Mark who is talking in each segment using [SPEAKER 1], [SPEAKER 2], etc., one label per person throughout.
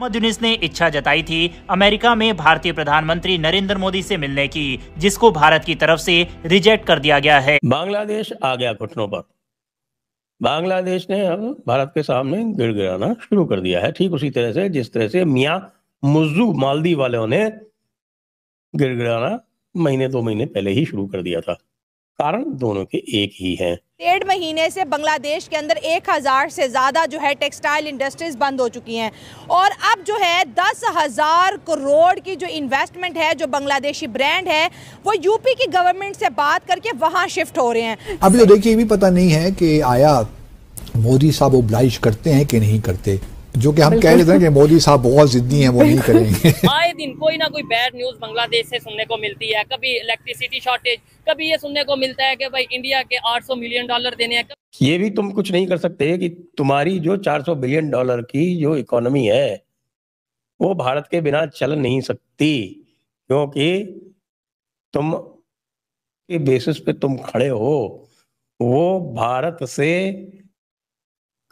[SPEAKER 1] मोहम्मद यूनिस ने इच्छा जताई थी अमेरिका में भारतीय प्रधानमंत्री नरेंद्र मोदी से मिलने की जिसको भारत की तरफ से रिजेक्ट कर दिया गया है बांग्लादेश आ गया घुटनों पर बांग्लादेश ने अब भारत के सामने गिड़ गिराना शुरू कर दिया है ठीक उसी तरह से जिस तरह से मियाँ मुजू मालदीव वालों ने गिड़गिड़ाना महीने दो महीने पहले ही शुरू कर दिया था कारण दोनों के एक ही है
[SPEAKER 2] डेढ़ महीने से बांग्लादेश के अंदर एक हज़ार से ज़्यादा जो है टेक्सटाइल इंडस्ट्रीज़ बंद हो चुकी हैं और अब जो है दस हज़ार करोड़ की जो इन्वेस्टमेंट है जो बांग्लादेशी ब्रांड है वो यूपी की गवर्नमेंट से बात करके वहाँ शिफ्ट हो रहे हैं अभी तो देखिए भी पता नहीं है कि आया मोदी साहब ओब्लाइज करते हैं कि नहीं करते जो कि हम कह रहे थे कि मोदी साहब बहुत जिद्दी हैं वो नहीं करेंगे
[SPEAKER 3] आए दिन कोई ना कोई बैड न्यूज बांग्लादेश से सुनने को मिलती है कभी इलेक्ट्रिसिटी शॉर्टेज कभी ये सुनने को मिलता है कि भाई इंडिया के 800 मिलियन डॉलर देने हैं
[SPEAKER 1] ये भी तुम कुछ नहीं कर सकते कि तुम्हारी जो 400 बिलियन डॉलर की जो इकोनॉमी है वो भारत के बिना चल नहीं सकती क्योंकि तुम के बेसिस पे तुम खड़े हो वो भारत से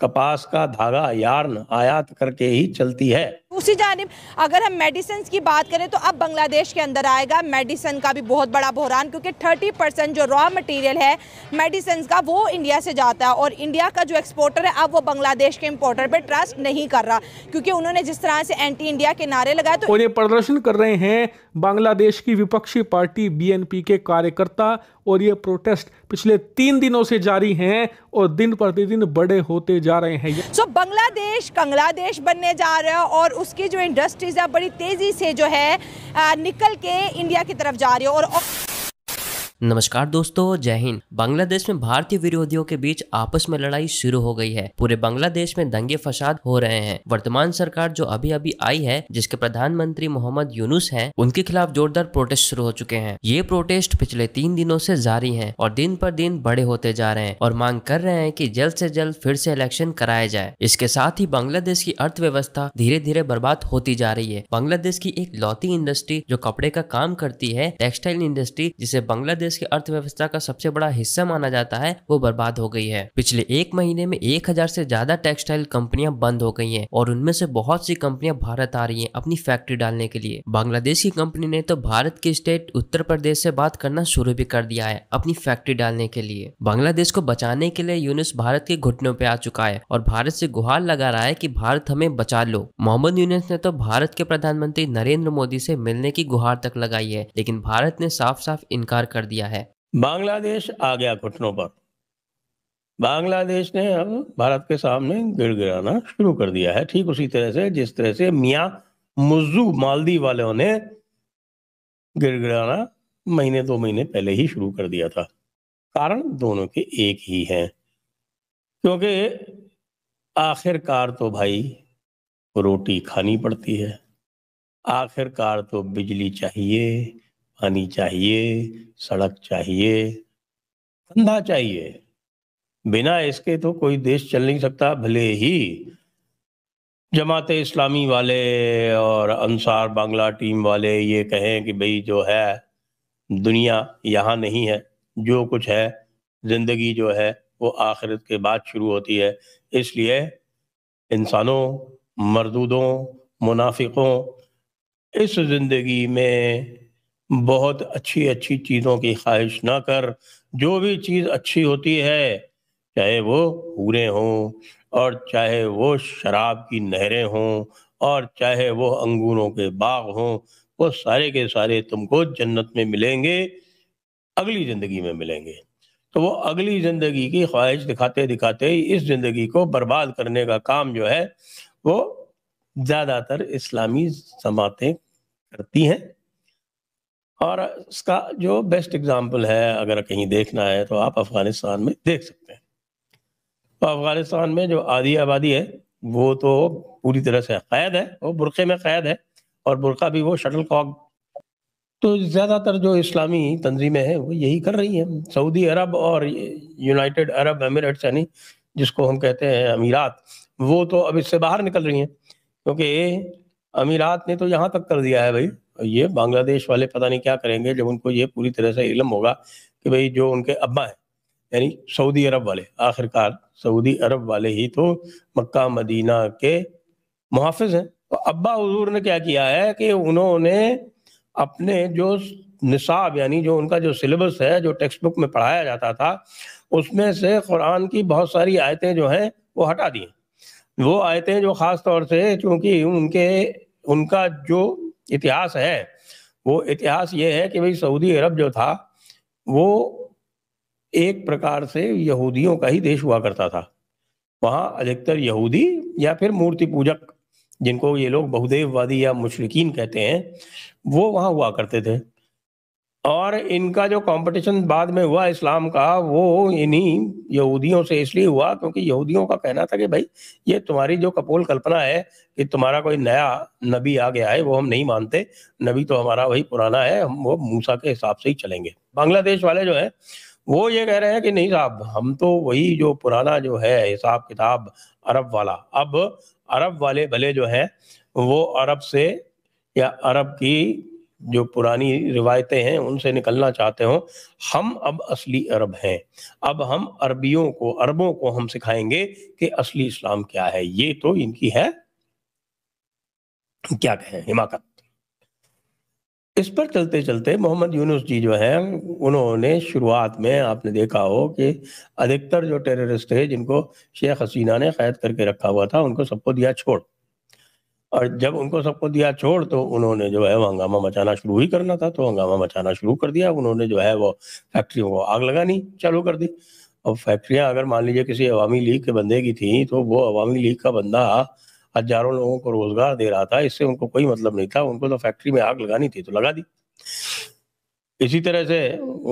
[SPEAKER 1] कपास का धागा यार्न आयात करके ही चलती है
[SPEAKER 2] दूसरी जानब अगर हम मेडिसिन की बात करें तो अब बांग्लादेश के अंदर आएगा मेडिसिन का भी बहुत बड़ा बहरान क्योंकि 30 परसेंट जो रॉ मटेरियल है मेडिसिन का वो इंडिया से जाता है और इंडिया का जो एक्सपोर्टर है अब वो बांग्लादेश के इम्पोर्टर पर ट्रस्ट नहीं कर रहा क्योंकि उन्होंने जिस तरह से एंटी इंडिया के नारे लगाए तो और ये
[SPEAKER 1] प्रदर्शन कर रहे हैं बांग्लादेश की विपक्षी पार्टी बी के कार्यकर्ता और ये प्रोटेस्ट पिछले तीन दिनों से जारी हैं और दिन प्रतिदिन बड़े होते जा रहे हैं
[SPEAKER 2] सो बांग्लादेश कंग्लादेश बनने जा रहे हैं और उसकी जो इंडस्ट्रीज़ है बड़ी तेज़ी से जो है निकल के इंडिया की तरफ जा रही है और
[SPEAKER 3] नमस्कार दोस्तों जय हिंद बांग्लादेश में भारतीय विरोधियों के बीच आपस में लड़ाई शुरू हो गई है पूरे बांग्लादेश में दंगे फसाद हो रहे हैं वर्तमान सरकार जो अभी अभी आई है जिसके प्रधानमंत्री मोहम्मद यूनुस हैं उनके खिलाफ जोरदार प्रोटेस्ट शुरू हो चुके हैं ये प्रोटेस्ट पिछले तीन दिनों से जारी है और दिन पर दिन बड़े होते जा रहे हैं और मांग कर रहे हैं की जल्द ऐसी जल्द फिर से इलेक्शन कराया जाए इसके साथ ही बांग्लादेश की अर्थव्यवस्था धीरे धीरे बर्बाद होती जा रही है बांग्लादेश की एक लौती इंडस्ट्री जो कपड़े का काम करती है टेक्सटाइल इंडस्ट्री जिसे बांग्लादेश देश की अर्थव्यवस्था का सबसे बड़ा हिस्सा माना जाता है वो बर्बाद हो गई है पिछले एक महीने में एक हजार से ज्यादा टेक्सटाइल कंपनियां बंद हो गई हैं और उनमें से बहुत सी कंपनियां भारत आ रही हैं अपनी फैक्ट्री डालने के लिए बांग्लादेश की कंपनी ने तो भारत के स्टेट उत्तर प्रदेश से बात करना शुरू भी कर दिया है अपनी फैक्ट्री डालने के लिए बांग्लादेश को बचाने के लिए यूनिस भारत के घुटनों पे आ चुका है और भारत से गुहार लगा रहा है की भारत हमें बचा लो मोहम्मद यूनिस ने तो भारत के प्रधानमंत्री नरेंद्र मोदी से मिलने की गुहार तक लगाई है लेकिन भारत ने साफ साफ इनकार कर दिया दिया है
[SPEAKER 1] बांग्लादेश आ गया घुटनों पर बांग्लादेश ने अब भारत के सामने गिड़ गिराना शुरू कर दिया है ठीक उसी तरह से जिस तरह से मियाँ मुजू मालदीव वालों ने गिड़ गिराना महीने दो महीने पहले ही शुरू कर दिया था कारण दोनों के एक ही हैं क्योंकि आखिरकार तो भाई रोटी खानी पड़ती है आखिरकार तो बिजली चाहिए पानी चाहिए सड़क चाहिए धंधा चाहिए बिना इसके तो कोई देश चल नहीं सकता भले ही जमात इस्लामी वाले और अनसार बांग्ला टीम वाले ये कहें कि भाई जो है दुनिया यहाँ नहीं है जो कुछ है जिंदगी जो है वो आखिरत के बाद शुरू होती है इसलिए इंसानों मरदूदों मुनाफिकों इस जिंदगी में बहुत अच्छी अच्छी चीज़ों की ख्वाहिश ना कर जो भी चीज़ अच्छी होती है चाहे वो हूरे हों और चाहे वो शराब की नहरें हों और चाहे वो अंगूरों के बाग हों वो सारे के सारे तुमको जन्नत में मिलेंगे अगली ज़िंदगी में मिलेंगे तो वो अगली ज़िंदगी की ख्वाहिश दिखाते दिखाते ही इस ज़िंदगी को बर्बाद करने का काम जो है वो ज़्यादातर इस्लामी जमातें करती हैं और इसका जो बेस्ट एग्जाम्पल है अगर कहीं देखना है तो आप अफगानिस्तान में देख सकते हैं तो अफगानिस्तान में जो आधी आबादी है वो तो पूरी तरह से कैद है वो बुरक़े में कैद है और बुरका भी वो शटल कॉक तो ज़्यादातर जो इस्लामी तंजीमें हैं वो यही कर रही हैं सऊदी अरब और यूनाइटेड अरब अमीरेट्स यानी जिसको हम कहते हैं अमीरात वो तो अब इससे बाहर निकल रही हैं क्योंकि अमीरात ने तो यहाँ तक कर दिया है भाई ये बांग्लादेश वाले पता नहीं क्या करेंगे जब उनको ये पूरी तरह से इलम होगा कि भाई जो उनके अब्बा हैं यानी सऊदी अरब वाले आखिरकार सऊदी अरब वाले ही तो मक्का मदीना के मुहाफ़ हैं तो अब्बा हजूर ने क्या किया है कि उन्होंने अपने जो निसाब यानी जो उनका जो सिलेबस है जो टेक्स्ट बुक में पढ़ाया जाता था उसमें से कुरान की बहुत सारी आयतें जो हैं वो हटा दी वो आयतें जो ख़ास तौर से क्योंकि उनके उनका जो इतिहास है वो इतिहास ये है कि भाई सऊदी अरब जो था वो एक प्रकार से यहूदियों का ही देश हुआ करता था वहाँ अधिकतर यहूदी या फिर मूर्ति पूजक जिनको ये लोग बहुदेववादी या मुशरकिन कहते हैं वो वहाँ हुआ करते थे और इनका जो कंपटीशन बाद में हुआ इस्लाम का वो इन्हीं यहूदियों से इसलिए हुआ क्योंकि यहूदियों का कहना था कि भाई ये तुम्हारी जो कपोल कल्पना है कि तुम्हारा कोई नया नबी आ गया है वो हम नहीं मानते नबी तो हमारा वही पुराना है हम वो मूसा के हिसाब से ही चलेंगे बांग्लादेश वाले जो है वो ये कह रहे हैं कि नहीं साहब हम तो वही जो पुराना जो है हिसाब किताब अरब वाला अब अरब वाले भले जो है वो अरब से या अरब की जो पुरानी रिवायतें हैं उनसे निकलना चाहते हो हम अब असली अरब हैं अब हम अरबियों को अरबों को हम सिखाएंगे कि असली इस्लाम क्या है ये तो इनकी है क्या कहें हिमाकत इस पर चलते चलते मोहम्मद यूनुस जी जो हैं उन्होंने शुरुआत में आपने देखा हो कि अधिकतर जो टेररिस्ट थे जिनको शेख हसीना ने कैद करके रखा हुआ था उनको सबको दिया छोड़ और जब उनको सबको दिया छोड़ तो उन्होंने जो है वो हंगामा मचाना शुरू ही करना था तो हंगामा मचाना शुरू कर दिया उन्होंने जो है वो फैक्ट्रियों को आग लगानी चालू कर दी और फैक्ट्रियां अगर मान लीजिए किसी अवामी लीग के बंदे की थी तो वो अवामी लीग का बंदा हजारों लोगों को रोजगार दे रहा था इससे उनको कोई मतलब नहीं था उनको तो फैक्ट्री में आग लगानी थी तो लगा दी इसी तरह से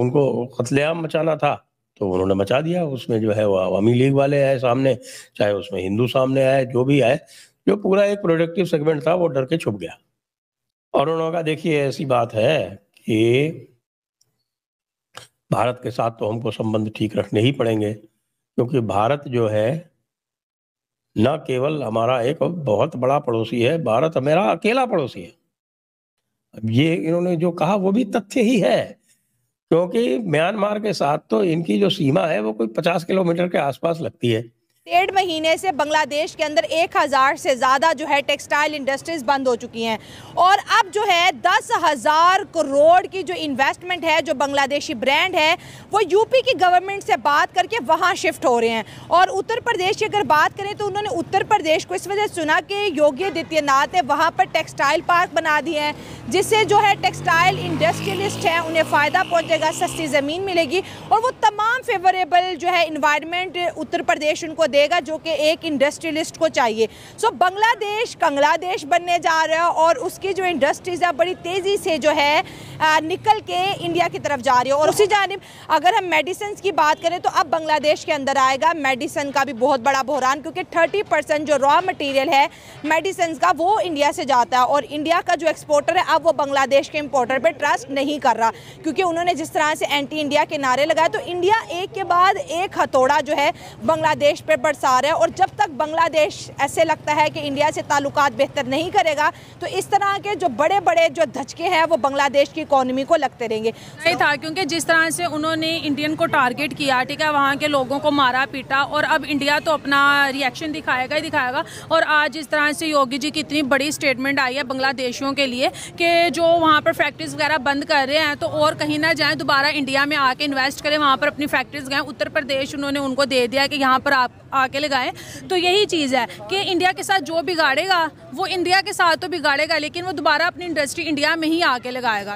[SPEAKER 1] उनको कतलेआम मचाना था तो उन्होंने मचा दिया उसमें जो है वो अवामी लीग वाले आए सामने चाहे उसमें हिंदू सामने आए जो भी आए जो पूरा एक प्रोडक्टिव सेगमेंट था वो डर के छुप गया और उन्होंने कहा देखिए ऐसी बात है कि भारत के साथ तो हमको संबंध ठीक रखने ही पड़ेंगे क्योंकि भारत जो है न केवल हमारा एक बहुत बड़ा पड़ोसी है भारत हमारा अकेला पड़ोसी है अब ये इन्होंने जो कहा वो भी तथ्य ही है क्योंकि म्यांमार के साथ तो इनकी जो सीमा है वो कोई पचास किलोमीटर के आसपास लगती है
[SPEAKER 2] डेढ़ महीने से बांग्लादेश के अंदर एक हज़ार से ज़्यादा जो है टेक्सटाइल इंडस्ट्रीज़ बंद हो चुकी हैं और अब जो है दस हज़ार करोड़ की जो इन्वेस्टमेंट है जो बांग्लादेशी ब्रांड है वो यूपी की गवर्नमेंट से बात करके वहाँ शिफ्ट हो रहे हैं और उत्तर प्रदेश की अगर बात करें तो उन्होंने उत्तर प्रदेश को इस वजह सुना कि योगी आदित्यनाथ ने वहाँ पर टेक्सटाइल पार्क बना दिए हैं जिससे जो है टेक्सटाइल इंडस्ट्रियलिस्ट हैं उन्हें फ़ायदा पहुँचेगा सस्ती ज़मीन मिलेगी और वो तमाम फेवरेबल जो है इन्वायरमेंट उत्तर प्रदेश उनको देगा जो कि एक इंडस्ट्रियलिस्ट को चाहिए सो बांग्लादेश कंगलादेश बनने जा रहा है और उसकी जो इंडस्ट्रीज़ है बड़ी तेज़ी से जो है निकल के इंडिया की तरफ जा रही है और उसी जानब अगर हम मेडिसिन की बात करें तो अब बांग्लादेश के अंदर आएगा मेडिसिन का भी बहुत बड़ा बहरान क्योंकि थर्टी जो रॉ मटीरियल है मेडिसिन का वो इंडिया से जाता है और इंडिया का जो एक्सपोर्टर है अब वो बांग्लादेश के इम्पोर्टर पर ट्रस्ट नहीं कर रहा क्योंकि उन्होंने जिस तरह से एंटी इंडिया के नारे लगाए तो इंडिया एक के बाद एक हथौड़ा जो है बांग्लादेश पर बरसा रहे हैं और जब तक बांग्लादेश ऐसे लगता है कि इंडिया से ताल्लुक बेहतर नहीं करेगा तो इस तरह के जो बड़े बड़े जो धचके हैं वो बांग्लादेश की इकोनॉमी को लगते रहेंगे सही so, था क्योंकि जिस तरह से उन्होंने इंडियन को टारगेट किया ठीक है वहाँ के लोगों को मारा पीटा और अब इंडिया तो अपना रिएक्शन दिखाएगा ही दिखाएगा और आज जिस तरह से योगी जी की इतनी बड़ी स्टेटमेंट आई है बांग्लादेशियों के लिए कि जो वहाँ पर फैक्ट्रीज वगैरह बंद कर रहे हैं तो और कहीं ना जाए दोबारा इंडिया में आके इन्वेस्ट करें वहाँ पर अपनी फैक्ट्रीज गए उत्तर प्रदेश उन्होंने उनको दे दिया कि यहाँ पर आप आके लगाएं तो यही चीज़ है कि इंडिया के साथ जो बिगाड़ेगा वो इंडिया के साथ तो बिगाड़ेगा लेकिन वो दोबारा अपनी इंडस्ट्री इंडिया में ही आके लगाएगा